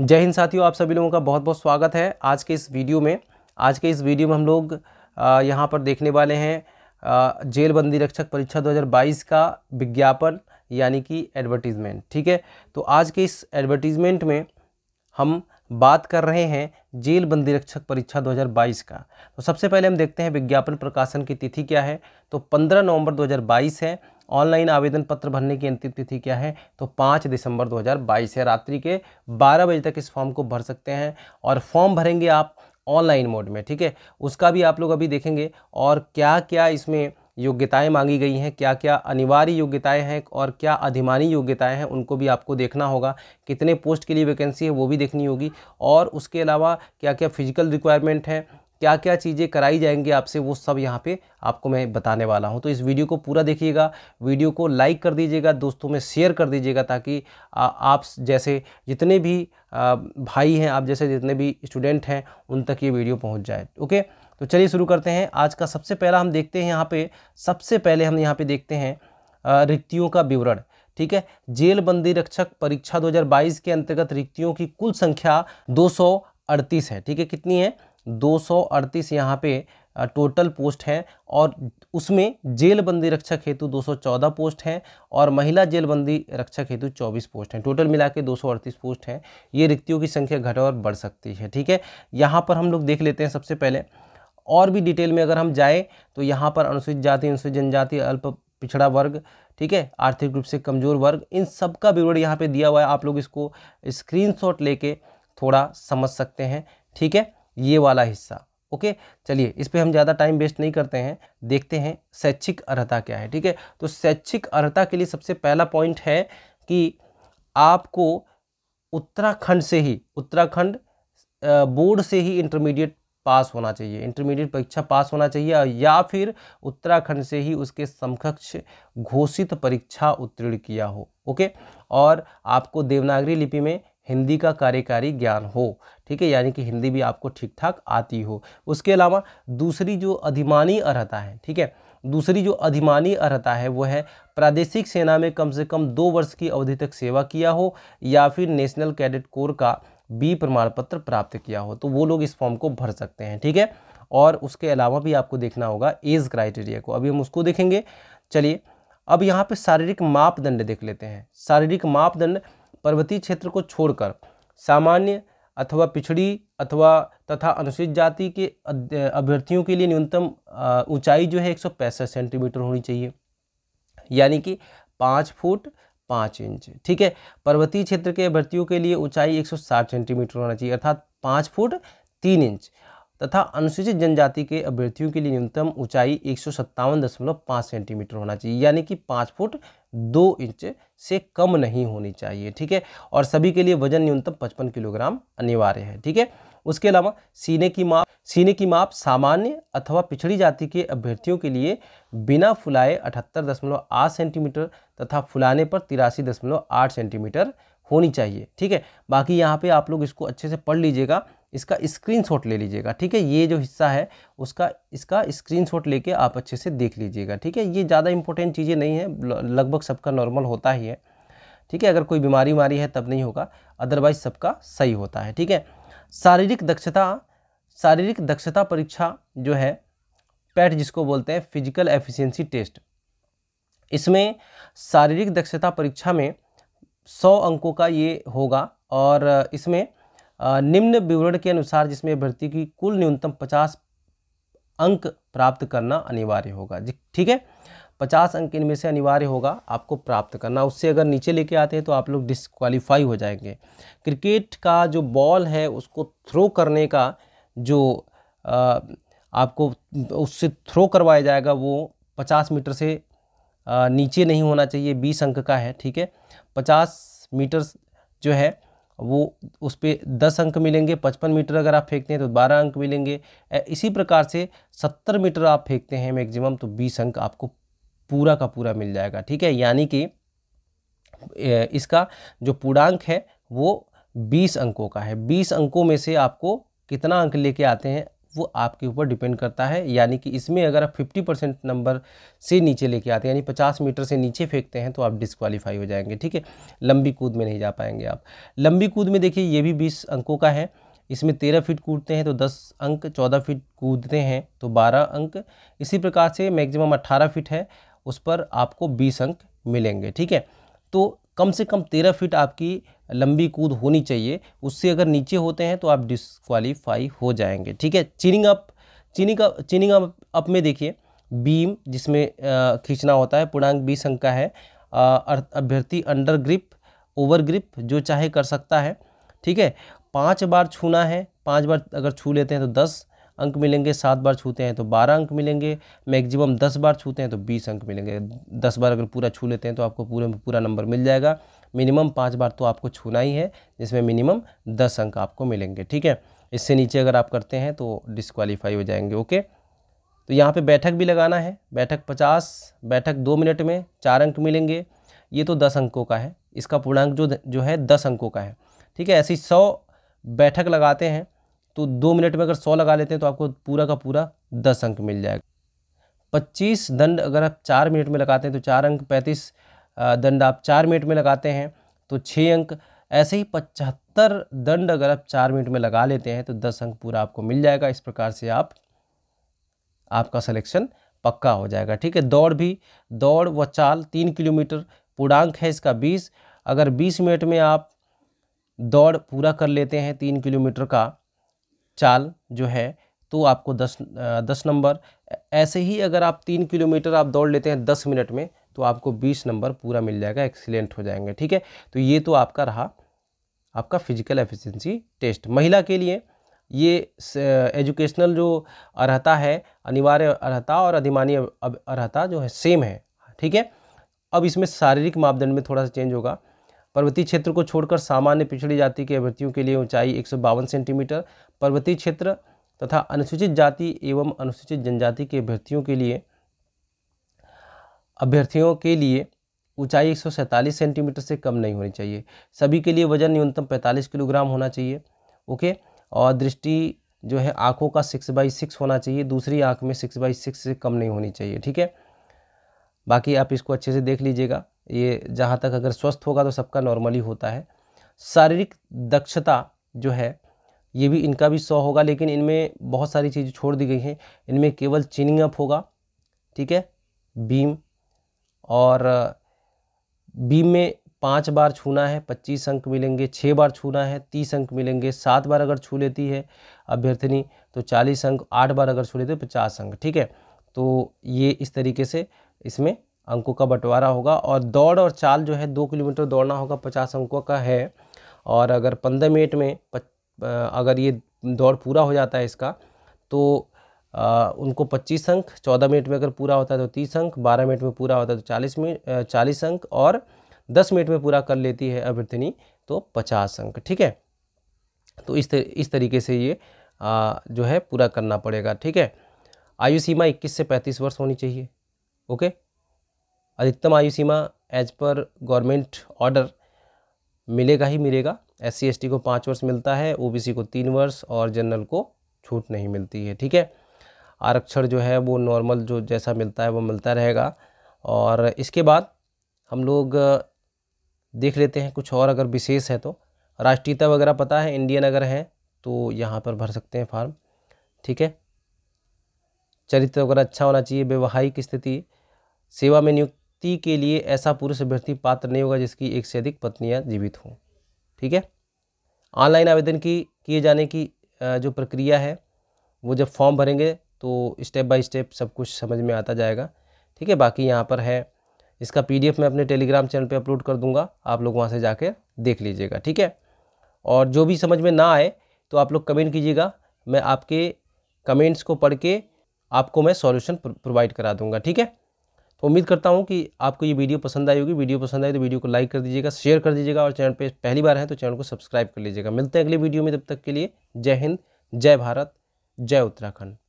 जय हिंद साथियों आप सभी लोगों का बहुत बहुत स्वागत है आज के इस वीडियो में आज के इस वीडियो में हम लोग यहाँ पर देखने वाले हैं जेल बंदी रक्षक परीक्षा 2022 का विज्ञापन यानी कि एडवर्टीज़मेंट ठीक है तो आज के इस एडवर्टीज़मेंट में हम बात कर रहे हैं जेल बंदी रक्षक परीक्षा 2022 का तो सबसे पहले हम देखते हैं विज्ञापन प्रकाशन की तिथि क्या है तो 15 नवंबर 2022 है ऑनलाइन आवेदन पत्र भरने की अंतिम तिथि क्या है तो पाँच दिसंबर 2022 है रात्रि के बारह बजे तक इस फॉर्म को भर सकते हैं और फॉर्म भरेंगे आप ऑनलाइन मोड में ठीक है उसका भी आप लोग अभी देखेंगे और क्या क्या इसमें योग्यताएं मांगी गई हैं क्या क्या अनिवार्य योग्यताएं हैं और क्या अधिमानी योग्यताएं हैं उनको भी आपको देखना होगा कितने पोस्ट के लिए वैकेंसी है वो भी देखनी होगी और उसके अलावा क्या क्या फ़िज़िकल रिक्वायरमेंट है क्या क्या चीज़ें कराई जाएंगी आपसे वो सब यहाँ पे आपको मैं बताने वाला हूँ तो इस वीडियो को पूरा देखिएगा वीडियो को लाइक कर दीजिएगा दोस्तों में शेयर कर दीजिएगा ताकि आप जैसे जितने भी भाई हैं आप जैसे जितने भी स्टूडेंट हैं उन तक ये वीडियो पहुँच जाए ओके तो चलिए शुरू करते हैं आज का सबसे पहला हम देखते हैं यहाँ पर सबसे पहले हम यहाँ पर देखते हैं रिक्तियों का विवरण ठीक है जेल बंदी रक्षक परीक्षा 2022 के अंतर्गत रिक्तियों की कुल संख्या दो है ठीक है कितनी है दो सौ अड़तीस यहाँ पे टोटल पोस्ट हैं और उसमें जेलबंदी रक्षक हेतु 214 पोस्ट हैं और महिला जेलबंदी रक्षक हेतु 24 पोस्ट हैं टोटल मिला के दो पोस्ट हैं ये रिक्तियों की संख्या घट और बढ़ सकती है ठीक है यहाँ पर हम लोग देख लेते हैं सबसे पहले और भी डिटेल में अगर हम जाएँ तो यहाँ पर अनुसूचित जाति अनुसूचित जनजाति अल्प पिछड़ा वर्ग ठीक है आर्थिक रूप से कमज़ोर वर्ग इन सब का विवरण यहाँ पे दिया हुआ है आप लोग इसको स्क्रीनशॉट लेके थोड़ा समझ सकते हैं ठीक है ये वाला हिस्सा ओके चलिए इस पर हम ज़्यादा टाइम वेस्ट नहीं करते हैं देखते हैं शैक्षिक अर्हता क्या है ठीक है तो शैक्षिक अर्हता के लिए सबसे पहला पॉइंट है कि आपको उत्तराखंड से ही उत्तराखंड बोर्ड से ही इंटरमीडिएट पास होना चाहिए इंटरमीडिएट परीक्षा पास होना चाहिए या फिर उत्तराखंड से ही उसके समकक्ष घोषित परीक्षा उत्तीर्ण किया हो ओके और आपको देवनागरी लिपि में हिंदी का कार्यकारी ज्ञान हो ठीक है यानी कि हिंदी भी आपको ठीक ठाक आती हो उसके अलावा दूसरी जो अधिमानी अर्हता है ठीक है दूसरी जो अधिमानी अर्हता है वो है प्रादेशिक सेना में कम से कम दो वर्ष की अवधि तक सेवा किया हो या फिर नेशनल कैडेट कोर का बी प्रमाण पत्र प्राप्त किया हो तो वो लोग इस फॉर्म को भर सकते हैं ठीक है और उसके अलावा भी आपको देखना होगा एज क्राइटेरिया को अभी हम उसको देखेंगे चलिए अब यहाँ पे शारीरिक मापदंड देख लेते हैं शारीरिक मापदंड पर्वतीय क्षेत्र को छोड़कर सामान्य अथवा पिछड़ी अथवा तथा अनुसूचित जाति के अभ्यर्थियों के लिए न्यूनतम ऊंचाई जो है एक सेंटीमीटर होनी चाहिए यानी कि पाँच फुट पाँच इंच ठीक है पर्वतीय क्षेत्र के अभ्यर्थियों के लिए ऊंचाई 160 सेंटीमीटर होना चाहिए अर्थात पाँच फुट तीन इंच तथा अनुसूचित जनजाति के अभ्यर्थियों के लिए न्यूनतम ऊंचाई एक सेंटीमीटर होना चाहिए यानी कि पाँच फुट दो इंच से कम नहीं होनी चाहिए ठीक है और सभी के लिए वजन न्यूनतम पचपन किलोग्राम अनिवार्य है ठीक है उसके अलावा सीने की माप सीने की माप सामान्य अथवा पिछड़ी जाति के अभ्यर्थियों के लिए बिना फुलाए अठहत्तर दशमलव आठ सेंटीमीटर तथा फुलाने पर तिरासी दशमलव आठ सेंटीमीटर होनी चाहिए ठीक है बाकी यहाँ पे आप लोग इसको अच्छे से पढ़ लीजिएगा इसका स्क्रीनशॉट ले लीजिएगा ठीक है ये जो हिस्सा है उसका इसका स्क्रीनशॉट लेके आप अच्छे से देख लीजिएगा ठीक है ये ज़्यादा इंपॉर्टेंट चीज़ें नहीं है लगभग सबका नॉर्मल होता ही है ठीक है अगर कोई बीमारी उमारी है तब नहीं होगा अदरवाइज सबका सही होता है ठीक है शारीरिक दक्षता शारीरिक दक्षता परीक्षा जो है पैट जिसको बोलते हैं फिजिकल एफिशियंसी टेस्ट इसमें शारीरिक दक्षता परीक्षा में सौ अंकों का ये होगा और इसमें निम्न विवरण के अनुसार जिसमें भर्ती की कुल न्यूनतम पचास अंक प्राप्त करना अनिवार्य होगा ठीक है पचास अंक इनमें से अनिवार्य होगा आपको प्राप्त करना उससे अगर नीचे लेके आते हैं तो आप लोग डिसक्वालीफाई हो जाएंगे क्रिकेट का जो बॉल है उसको थ्रो करने का जो आ, आपको उससे थ्रो करवाया जाएगा वो पचास मीटर से आ, नीचे नहीं होना चाहिए बीस अंक का है ठीक है पचास मीटर जो है वो उस पर दस अंक मिलेंगे पचपन मीटर अगर आप फेंकते हैं तो बारह अंक मिलेंगे इसी प्रकार से सत्तर मीटर आप फेंकते हैं मैक्सिमम तो बीस अंक आपको पूरा का पूरा मिल जाएगा ठीक है यानी कि इसका जो पूर्णांक है वो बीस अंकों का है बीस अंकों में से आपको कितना अंक लेके आते हैं वो आपके ऊपर डिपेंड करता है यानी कि इसमें अगर आप फिफ्टी परसेंट नंबर से नीचे लेके आते हैं यानी पचास मीटर से नीचे फेंकते हैं तो आप डिस्कवालीफाई हो जाएंगे ठीक है लंबी कूद में नहीं जा पाएंगे आप लंबी कूद में देखिए ये भी बीस अंकों का है इसमें तेरह फीट कूदते हैं तो दस अंक चौदह फीट कूदते हैं तो बारह अंक इसी प्रकार से मैक्सिमम अट्ठारह फीट है उस पर आपको बीस अंक मिलेंगे ठीक है तो कम से कम तेरह फीट आपकी लंबी कूद होनी चाहिए उससे अगर नीचे होते हैं तो आप डिसक्वालीफाई हो जाएंगे ठीक है chaining up chaining up chaining up, up में देखिए बीम जिसमें खींचना होता है पूर्णांक बी का है अभ्यर्थी अंडर ग्रिप ओवर ग्रिप जो चाहे कर सकता है ठीक है पाँच बार छूना है पाँच बार अगर छू लेते हैं तो दस अंक मिलेंगे सात बार छूते हैं तो बारह अंक मिलेंगे मैक्सिमम दस बार छूते हैं तो बीस अंक मिलेंगे दस बार अगर पूरा छू लेते हैं तो आपको पूरे में पूरा नंबर मिल जाएगा मिनिमम पाँच बार तो आपको छूना ही है जिसमें मिनिमम दस अंक आपको मिलेंगे ठीक है इससे नीचे अगर आप करते हैं तो डिसक्वालीफाई हो जाएंगे ओके तो यहाँ पर बैठक भी लगाना है बैठक पचास बैठक दो मिनट में चार अंक मिलेंगे ये तो दस अंकों का है इसका पूर्णांक जो जो है दस अंकों का है ठीक है ऐसी सौ बैठक लगाते हैं तो दो मिनट में अगर सौ लगा लेते हैं तो आपको पूरा का पूरा दस अंक मिल जाएगा पच्चीस दंड अगर आप चार मिनट में लगाते हैं तो चार अंक पैंतीस दंड आप चार मिनट में लगाते हैं तो छः अंक ऐसे ही पचहत्तर दंड अगर आप चार मिनट में लगा लेते हैं तो दस अंक पूरा आपको मिल जाएगा इस प्रकार से आप आपका सिलेक्शन पक्का हो जाएगा ठीक है दौड़ भी दौड़ व चाल तीन किलोमीटर पूर्णांक है इसका बीस अगर बीस मिनट में आप दौड़ पूरा कर लेते हैं तीन किलोमीटर का चाल जो है तो आपको दस दस नंबर ऐसे ही अगर आप तीन किलोमीटर आप दौड़ लेते हैं दस मिनट में तो आपको बीस नंबर पूरा मिल जाएगा एक्सीलेंट हो जाएंगे ठीक है तो ये तो आपका रहा आपका फिजिकल एफिशिएंसी टेस्ट महिला के लिए ये एजुकेशनल जो अर्हता है अनिवार्य अर्हता और अधिमानी अर्हता जो है सेम है ठीक है अब इसमें शारीरिक मापदंड में थोड़ा सा चेंज होगा पर्वतीय क्षेत्र को छोड़कर सामान्य पिछड़ी जाति के अभ्यर्थियों के लिए ऊंचाई एक सेंटीमीटर पर्वतीय क्षेत्र तथा अनुसूचित जाति एवं अनुसूचित जनजाति के अभ्यर्थियों के लिए अभ्यर्थियों के लिए ऊंचाई एक सेंटीमीटर से कम नहीं होनी चाहिए सभी के लिए वजन न्यूनतम पैंतालीस किलोग्राम होना चाहिए ओके और दृष्टि जो है आँखों का सिक्स बाई सिक्स होना चाहिए दूसरी आँख में सिक्स बाई सिक्स से कम नहीं होनी चाहिए ठीक है बाकी आप इसको अच्छे से देख लीजिएगा ये जहाँ तक अगर स्वस्थ होगा तो सबका नॉर्मली होता है शारीरिक दक्षता जो है ये भी इनका भी सौ होगा लेकिन इनमें बहुत सारी चीज़ें छोड़ दी गई हैं इनमें केवल चिनिंग अप होगा ठीक है बीम और बीम में पाँच बार छूना है पच्चीस अंक मिलेंगे छः बार छूना है तीस अंक मिलेंगे सात बार अगर छू लेती है अभ्यर्थिनी तो चालीस अंक आठ बार अगर छू लेते हैं तो पचास अंक ठीक है तो ये इस तरीके से इसमें अंकों का बंटवारा होगा और दौड़ और चाल जो है दो किलोमीटर दौड़ना होगा पचास अंकों का है और अगर पंद्रह मिनट में अगर ये दौड़ पूरा हो जाता है इसका तो आ, उनको पच्चीस अंक चौदह मिनट में अगर पूरा होता है तो तीस अंक बारह मिनट में पूरा होता है तो चालीस मिनट चालीस अंक और दस मिनट में पूरा कर लेती है अभ्यर्थिनी तो पचास अंक ठीक है तो इस तर, इस तरीके से ये आ, जो है पूरा करना पड़ेगा ठीक है आयु सीमा इक्कीस से पैंतीस वर्ष होनी चाहिए ओके अधिकतम आयु सीमा एज पर गवर्नमेंट ऑर्डर मिलेगा ही मिलेगा एस सी को पाँच वर्ष मिलता है ओबीसी को तीन वर्ष और जनरल को छूट नहीं मिलती है ठीक है आरक्षण जो है वो नॉर्मल जो जैसा मिलता है वो मिलता रहेगा और इसके बाद हम लोग देख लेते हैं कुछ और अगर विशेष है तो राष्ट्रीयता वगैरह पता है इंडियन अगर है तो यहाँ पर भर सकते हैं फार्म ठीक है चरित्र वगैरह अच्छा होना चाहिए वैवाहिक स्थिति सेवा में नियुक्त पति के लिए ऐसा पुरुष अभ्यर्थी पात्र नहीं होगा जिसकी एक से अधिक पत्नियाँ जीवित हों ठीक है ऑनलाइन आवेदन की किए जाने की जो प्रक्रिया है वो जब फॉर्म भरेंगे तो स्टेप बाय स्टेप सब कुछ समझ में आता जाएगा ठीक है बाकी यहाँ पर है इसका पीडीएफ मैं अपने टेलीग्राम चैनल पे अपलोड कर दूंगा आप लोग वहाँ से जाके देख लीजिएगा ठीक है और जो भी समझ में ना आए तो आप लोग कमेंट कीजिएगा मैं आपके कमेंट्स को पढ़ के आपको मैं सॉल्यूशन प्रोवाइड करा दूँगा ठीक है तो उम्मीद करता हूँ कि आपको ये वीडियो पसंद आई होगी वीडियो पसंद आई तो वीडियो को लाइक कर दीजिएगा शेयर कर दीजिएगा और चैनल पर पहली बार है तो चैनल को सब्सक्राइब कर लीजिएगा मिलते हैं अगले वीडियो में तब तक के लिए जय हिंद जय भारत जय उत्तराखंड